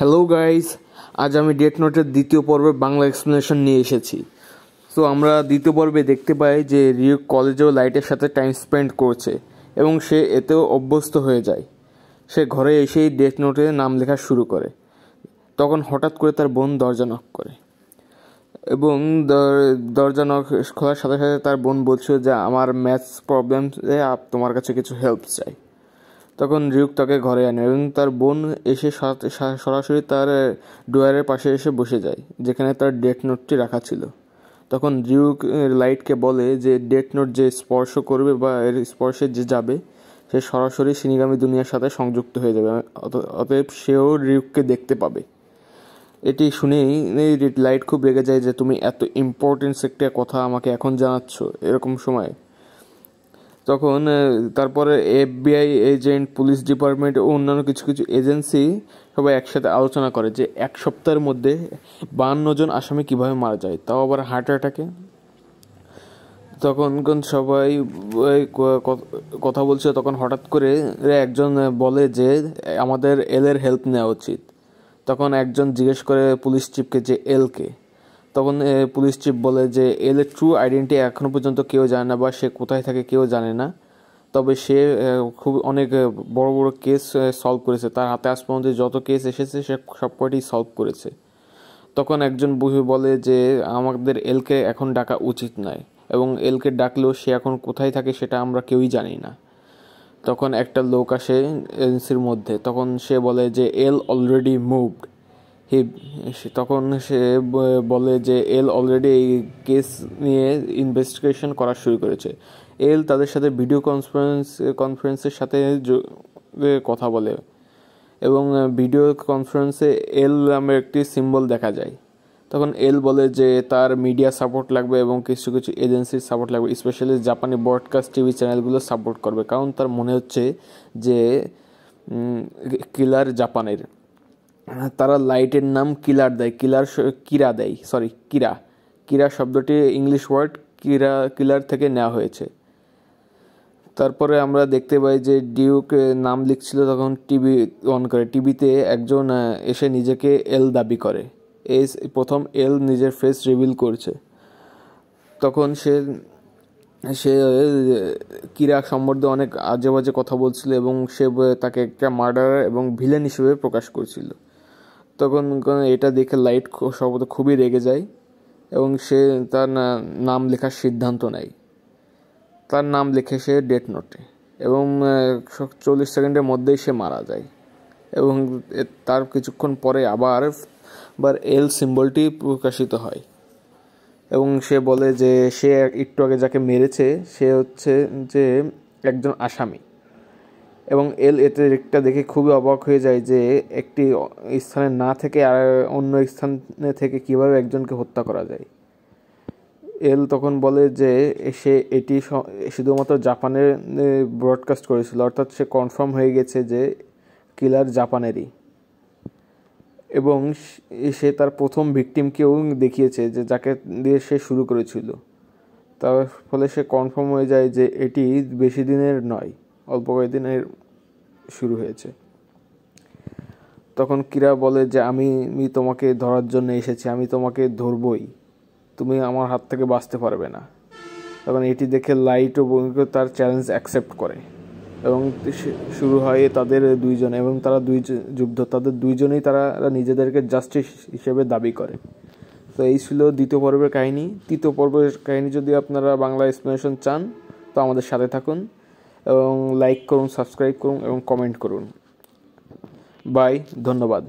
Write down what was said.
hello guys আজ আমি date নোটের দ্বিতীয় পর্বে বাংলা এক্সপ্লেনেশন নিয়ে এসেছি সো আমরা দ্বিতীয় পর্বে দেখতে পাই যে রিও কলেজেও লাইটের সাথে টাইম স্পেন্ড করছে এবং সে এতেও অভ্যস্ত হয়ে যায় সে ঘরে এসেই ডেট নোটে নাম লেখা শুরু করে তখন হঠাৎ করে তার বোন দরজা নক করে এবং দরজা নক খোলার সাথে সাথে তার বোন বলছিল যে আমার ম্যাথস প্রবলেমসে তোমার কাছে কিছু হেল্প চাই তখন রিউক তাকে ঘরে আনে এবং তার বোন এসে সরাসরি তার ডোয়ারের পাশে এসে বসে যায় যেখানে তার ডেট নোটটি রাখা ছিল তখন রিউক লাইটকে বলে যে ডেট নোট যে স্পর্শ করবে বা এর স্পর্শে যে যাবে সে সরাসরি সিনিগামী দুনিয়ার সাথে সংযুক্ত হয়ে যাবে অতএব সেও রিউককে দেখতে পাবে এটি শুনেই লাইট খুব রেগে যায় যে তুমি এত ইম্পর্টেন্স একটা কথা আমাকে এখন জানাচ্ছ এরকম সময় তখন তারপরে এফবিআই এজেন্ট পুলিশ ডিপার্টমেন্ট ও অন্যান্য কিছু কিছু এজেন্সি সবাই একসাথে আলোচনা করে যে এক সপ্তাহের মধ্যে বান্ন জন আসামি কীভাবে মারা যায় তাও আবার হার্ট অ্যাটাকে তখন সবাই কথা বলছে তখন হঠাৎ করে একজন বলে যে আমাদের এলের হেল্প নেওয়া উচিত তখন একজন জিজ্ঞেস করে পুলিশ চিফকে যে এলকে কে তখন পুলিশ চিফ বলে যে এর ট্রু আইডেন্টি এখনও পর্যন্ত কেউ জানে না বা সে কোথায় থাকে কেউ জানে না তবে সে খুব অনেক বড় বড় কেস সলভ করেছে তার হাতে আজ পর্যন্ত যত কেস এসেছে সে সব কয়টি সলভ করেছে তখন একজন বহু বলে যে আমাদের এলকে এখন ডাকা উচিত নয় এবং এলকে ডাকলেও সে এখন কোথায় থাকে সেটা আমরা কেউই জানি না তখন একটা লোক আসে এজেন্সির মধ্যে তখন সে বলে যে এল অলরেডি মুভড হি তখন সে বলে যে এল অলরেডি এই কেস নিয়ে ইনভেস্টিগেশন করা শুরু করেছে এল তাদের সাথে ভিডিও কনফারেন্স কনফারেন্সের সাথে কথা বলে এবং ভিডিও কনফারেন্সে এল নামে একটি সিম্বল দেখা যায় তখন এল বলে যে তার মিডিয়া সাপোর্ট লাগবে এবং কিছু কিছু এজেন্সির সাপোর্ট লাগবে স্পেশালি জাপানি ব্রডকাস্ট টিভি চ্যানেলগুলো সাপোর্ট করবে কারণ তার মনে হচ্ছে যে কিলার জাপানের হ্যাঁ, তারা লাইটের নাম কিলার দেয় কিলার কিরা দেয় সরি কিরা কিরা শব্দটি ইংলিশ ওয়ার্ড কিরা কিলার থেকে নেওয়া হয়েছে তারপরে আমরা দেখতে পাই যে ডিউক নাম লিখছিল তখন টিভি অন করে টিভিতে একজন এসে নিজেকে এল দাবি করে এস প্রথম এল নিজের ফেস রিভিল করছে তখন সে সে কিরা সম্বন্ধে অনেক আজে বাজে কথা বলছিল এবং সে তাকে একটা মার্ডার এবং ভিলেন হিসেবে প্রকাশ করছিল তখন এটা দেখে লাইট সর্বত খুবই রেগে যায় এবং সে তার নাম লেখার সিদ্ধান্ত নেয় তার নাম লেখে সে ডেট নোটে এবং চল্লিশ সেকেন্ডের মধ্যেই সে মারা যায় এবং তার কিছুক্ষণ পরে আবার বার এল সিম্বলটি প্রকাশিত হয় এবং সে বলে যে সে একটু আগে যাকে মেরেছে সে হচ্ছে যে একজন আসামি এবং এল রেটটা দেখে খুবই অবাক হয়ে যায় যে একটি স্থানে না থেকে আর অন্য স্থানে থেকে কিভাবে একজনকে হত্যা করা যায় এল তখন বলে যে সে এটি শুধুমাত্র জাপানে ব্রডকাস্ট করেছিল অর্থাৎ সে কনফার্ম হয়ে গেছে যে কিলার জাপানেরই এবং সে তার প্রথম ভিকটিমকেও দেখিয়েছে যে যাকে দিয়ে সে শুরু করেছিল তার ফলে সে কনফার্ম হয়ে যায় যে এটি বেশি দিনের নয় অল্প কয়েকদিনের শুরু হয়েছে তখন কিরা বলে যে আমি আমি তোমাকে ধরার জন্য এসেছি আমি তোমাকে ধরবই তুমি আমার হাত থেকে বাঁচতে পারবে না তখন এটি দেখে লাইট ও বঙ্গিক তার চ্যালেঞ্জ অ্যাকসেপ্ট করে এবং শুরু হয় তাদের দুইজন এবং তারা দুই যুদ্ধ তাদের দুইজনেই তারা নিজেদেরকে জাস্টিস হিসেবে দাবি করে তো এই ছিল দ্বিতীয় পর্বের কাহিনী তৃতীয় পর্বের কাহিনী যদি আপনারা বাংলা এক্সপ্লেনেশন চান তো আমাদের সাথে থাকুন এবং লাইক করুন সাবস্ক্রাইব করুন এবং কমেন্ট করুন বাই ধন্যবাদ